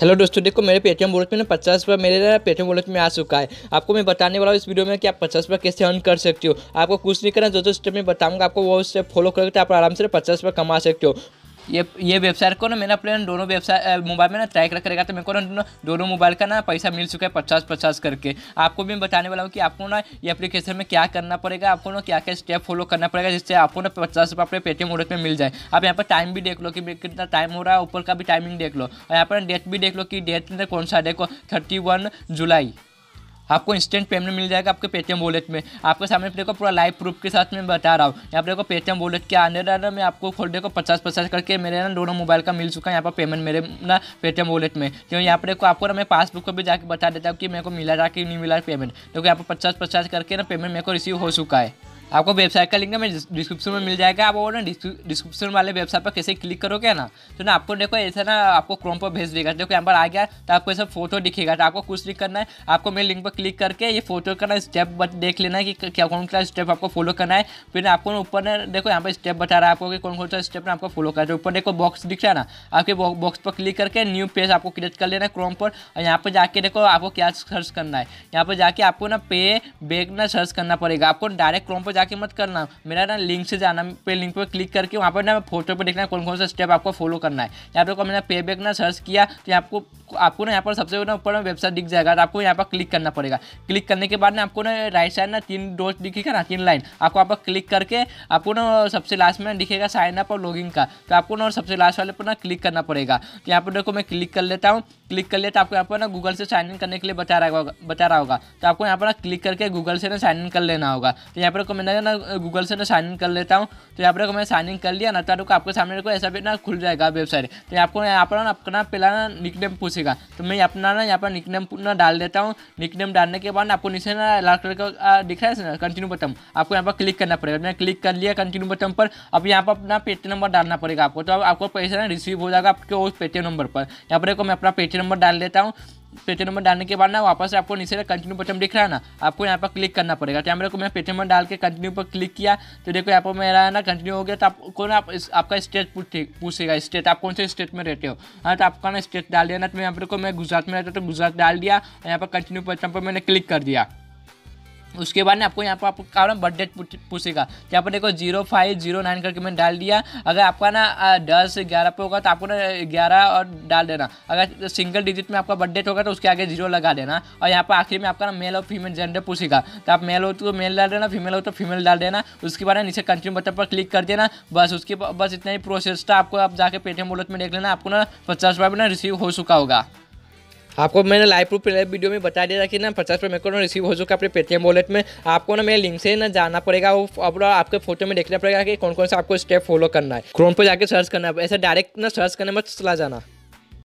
hello दोस्तों देखो मेरे पेटीएम वॉलेट में ना पचास रुपये मेरे पेटीएम वॉलेट में आ चुका है आपको मैं बताने वाला हूँ इस वीडियो में कि आप पचास रुपये कैसे अर्न कर सकते हो आपको कुछ नहीं करना जो जो स्टेप मैं बताऊंगा आपको वो स्टेप फॉलो करके आप आराम से पचास रुपये कमा सकते हो ये ये वेबसाइट को ना मैंने अपने दोनों वेबसाइट मोबाइल में ना ट्रैक रखा तो मेरे को ना दोनों मोबाइल का ना पैसा मिल चुका है पचास पचास करके आपको भी मैं बताने वाला हूँ कि आपको ना ये एप्लीकेशन में क्या करना पड़ेगा आपको ना क्या क्या स्टेप फॉलो करना पड़ेगा जिससे आपको ना पचास रुपये अपने पेटीएम वॉलेट में मिल जाए आप यहाँ पर टाइम भी देख लो कि कितना टाइम हो रहा है ऊपर का भी टाइमिंग देख लो और यहाँ पर डेट भी देख लो कि डेट कौन सा देखो थर्टी जुलाई आपको इंस्टेंट पेमेंट मिल जाएगा आपके पेटीएम वॉलेट में आपके सामने देखो पूरा लाइव प्रूफ के साथ मैं बता रहा हूँ यहाँ पर देखो पेटीएम वॉलेट के आने रहा मैं आपको खोल देखो पचास पचास करके मेरे ना दोनों मोबाइल का मिल चुका है यहाँ पर पेमेंट मेरे ना पेटीएम वॉलेट में तो यहाँ पर देखो आपको ना मैं पासबुक को भी जाकर बता देता हूँ कि मेरे को मिला रहा कि नहीं मिला पेमेंट देखो यहाँ पर पचास पचास करके ना पेमेंट मेरे को रिसीव हो चुका है आपको वेबसाइट का लिंक ना मैं डिस्क्रिप्शन में मिल जाएगा आप वो ना डिस्क्रिप्शन वाले वेबसाइट पर कैसे क्लिक करोगे ना तो ना आपको देखो ऐसा ना आपको क्रोम पर भेज देगा देखो यहाँ पर आ गया तो आपको ऐसा फोटो दिखेगा तो आपको कुछ नहीं करना है आपको मेरे लिंक पर क्लिक करके ये फोटो का ना स्टेप देख लेना है कि क्या कौन सा स्टेप आपको फॉलो करना है फिर आपको ऊपर ना देखो यहाँ पर स्टेप बता रहा है आपको कि कौन कौन सा स्टेप ना आपको फॉलो करना है तो ऊपर देखो बॉक्स दिख रहा है ना आपके बॉक्स पर क्लिक करके न्यू पेज आपको क्रिएट कर लेना है क्रोम पर और यहाँ पर जाके देखो आपको क्या सर्च करना है यहाँ पर जाके आपको ना पे बैग ना सर्च करना पड़ेगा आपको डायरेक्ट क्रोम पर जाके मत करना मेरा ना लिंक से जाना पे लिंक पर क्लिक करके वहाँ पर ना फोटो पर देखना कौन कौन सा स्टेप आपको फॉलो करना है यहाँ पर मैंने पे बैक ना सर्च किया तो आपको आपको ना यहाँ पर सबसे ऊपर वेबसाइट दिख जाएगा तो आपको यहाँ पर क्लिक करना पड़ेगा क्लिक करने के बाद ना आपको ना राइट साइड ना तीन डोज दिखेगा ना तीन लाइन आपको यहाँ पर क्लिक करके आपको ना सबसे लास्ट में दिखेगा साइन अप और लॉगिन का तो आपको ना सबसे लास्ट वाले पर ना क्लिक करना पड़ेगा तो यहाँ पर देखो मैं क्लिक कर लेता हूँ क्लिक कर लिया तो आपको यहाँ पर ना गूगल से साइन इन करने के लिए बता रहा होगा बता रहा होगा तो आपको यहाँ पर ना क्लिक करके गूगल से ना साइन इन कर लेना होगा तो यहाँ पर मैंने ना गूगल से ना साइन इन कर लेता हूँ तो यहाँ पर मैं साइन इन कर लिया ना तो आपके सामने को ऐसा भी ना खुल जाएगा वेबसाइट तो आपको यहाँ पर ना अपना पहला ना निकनेम पूछेगा तो मैं अपना ना यहाँ पर निकनेम ना डाल देता हूँ निकनेम डालने के बाद आपको नीचे ना लाल कलर का दिख रहा है ना कंटिन्यू बटन आपको यहाँ पर क्लिक करना पड़ेगा मैं क्लिक कर लिया कंटिन्यू बटन पर अब यहाँ पर अपना पेटीएम नंबर डालना पड़ेगा आपको तो आपको पैसा ना रिसीव हो जाएगा आपके उस पेटीएम नंबर पर यहाँ पर मैं अपना पेटीएम नंबर डाल देता हूँ पेटे नंबर डालने के बाद ना वापस आपको नीचे कंटिन्यू बटन दिख रहा है ना आपको यहाँ पर क्लिक करना पड़ेगा तो मेरे को मैं पेटे नंबर डाल के कंटिन्यू पर क्लिक किया तो देखो यहाँ पर मेरा ना कंटिन्यू हो गया तो आपको ना आप, इस, आपका स्टेट पूछेगा स्टेट आप कौन से स्टेट में रहते हो हाँ तो आपका ना स्टेट डाल दिया ना तो यहाँ पर मैं गुजरात में रहता तो गुजरात डाल दिया यहाँ पर कंटिन्यू बटन पर मैंने क्लिक कर दिया उसके बाद ना आपको यहाँ पर आपको क्या बोला बर्थ डेट पूछेगा तो यहाँ पर देखो जीरो फाइव जीरो नाइन करके मैंने डाल दिया अगर आपका ना दस ग्यारह पे होगा तो आपको ना ग्यारह और डाल देना अगर सिंगल डिजिट में आपका बर्थ डेट होगा तो उसके आगे जीरो लगा देना और यहाँ पर आखिर में आपका ना मेल और फीमेल जेंडर पूछेगा तो आप मेल हो तो मेल डाल देना फीमेल हो तो फीमेल डाल देना उसके बाद नीचे कंटिन्यू बटन पर क्लिक कर देना बस उसके बस इतना ही प्रोसेस था आपको आप जाके पेटीएम वॉलेट में देख लेना आपको ना पचास रुपये में ना रिसीव हो चुका होगा आपको मैंने लाइव प्रूफ पहले वीडियो में बता दिया था कि ना पचास रुपये मेरे को ना रिसीव हो चुका है अपने पेटीएम वॉलेट में आपको ना मेरे लिंक से ना जाना पड़ेगा वो अब आपके फोटो में देखना पड़ेगा कि कौन कौन सा आपको स्टेप फॉलो करना है क्रोम पर जाकर सर्च करना है ऐसे डायरेक्ट ना सर्च करने में चला जाना